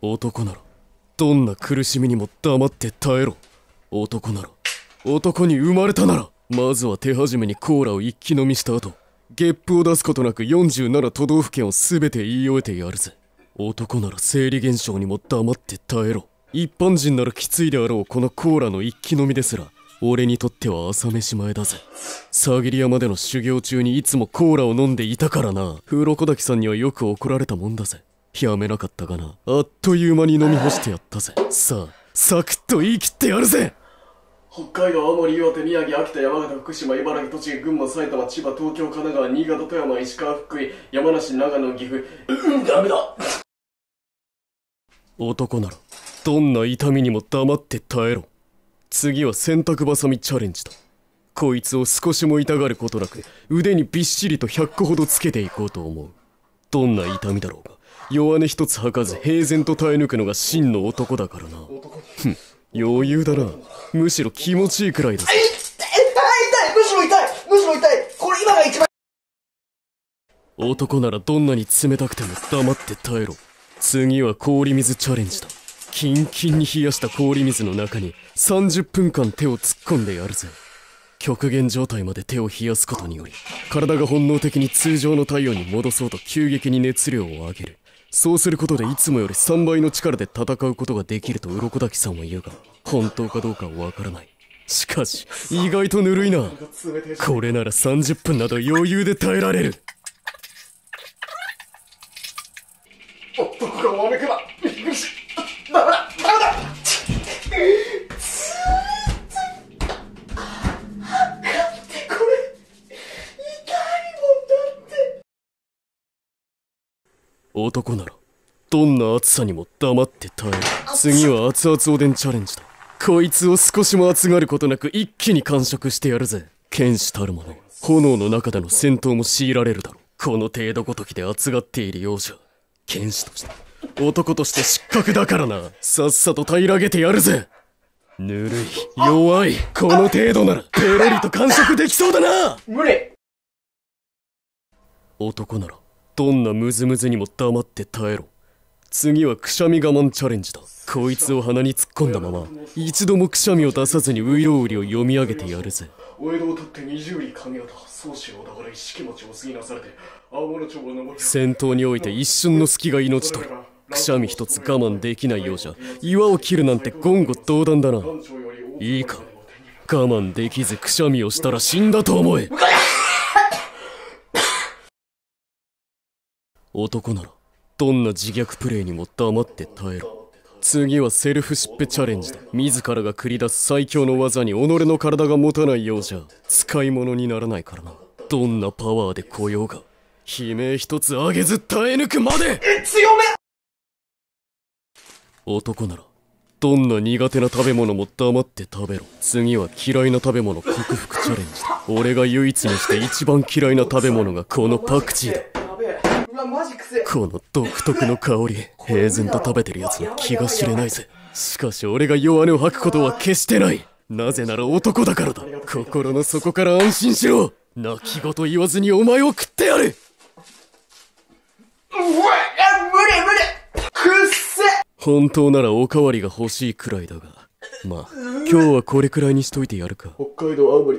男ならどんな苦しみにも黙って耐えろ男なら男に生まれたならまずは手始めにコーラを一気飲みした後ゲップを出すことなく47都道府県を全て言い終えてやるぜ男なら生理現象にも黙って耐えろ一般人ならきついであろうこのコーラの一気飲みですら俺にとっては朝飯前だぜサギリ山での修行中にいつもコーラを飲んでいたからな風呂小滝さんにはよく怒られたもんだぜやめなかったかなあっという間に飲み干してやったぜさあサクッと言い切ってやるぜ北海道、青森、岩手、宮城、秋田、山形、福島、茨城、栃木、群馬、埼玉、千葉、東京、神奈川、新潟、富山、石川、福井、山梨、長野、岐阜。うん、ダメだ男なら、どんな痛みにも黙って耐えろ。次は洗濯バサミチャレンジだ。こいつを少しも痛がることなく、腕にびっしりと100個ほどつけていこうと思う。どんな痛みだろうが。弱音一つ吐かず平然と耐え抜くのが真の男だからな。ふん、余裕だな。むしろ気持ちいいくらいだ。痛い痛いむしろ痛いむしろ痛いこれ今が一番男ならどんなに冷たくても黙って耐えろ。次は氷水チャレンジだ。キンキンに冷やした氷水の中に30分間手を突っ込んでやるぜ。極限状態まで手を冷やすことにより体が本能的に通常の体温に戻そうと急激に熱量を上げるそうすることでいつもより3倍の力で戦うことができると鱗滝さんは言うが本当かどうかわからないしかし意外とぬるいなこれなら30分など余裕で耐えられる男がわめくなびっくりしただ男ならどんな暑さにも黙って耐える次は熱々おでんチャレンジだこいつを少しも熱がることなく一気に完食してやるぜ剣士たるもの炎の中での戦闘も強いられるだろうこの程度ごときで熱がっているようじゃ剣士として男として失格だからなさっさと平らげてやるぜぬるい弱いこの程度ならペロリと完食できそうだな無理男ならどんなムズムズにも黙って耐えろ次はくしゃみ我慢チャレンジだこいつを鼻に突っ込んだまま一度もくしゃみを出さずにウイロウりを読み上げてやるぜお江戸を立って二十里神方宗主をだから意識持ちを過ぎなされて青物町を登り戦闘において一瞬の隙が命取るくしゃみ一つ我慢できないようじゃ岩を切るなんて言語道断だないいか我慢できずくしゃみをしたら死んだと思え男ならどんな自虐プレイにも黙って耐えろ次はセルフシップチャレンジだ自らが繰り出す最強の技に己の体が持たないようじゃ使い物にならないからなどんなパワーで来ようが悲鳴一つ上げず耐え抜くまで強め男ならどんな苦手な食べ物も黙って食べろ次は嫌いな食べ物克服チャレンジだ俺が唯一にして一番嫌いな食べ物がこのパクチーだこの独特の香り平然と食べてるやつの気が知れないぜしかし俺が弱音を吐くことは決してないなぜなら男だからだ心の底から安心しろ泣き言言わずにお前を食ってやるうわ無理無理くっせ本当ならおかわりが欲しいくらいだがまあ今日はこれくらいにしといてやるか北海道青森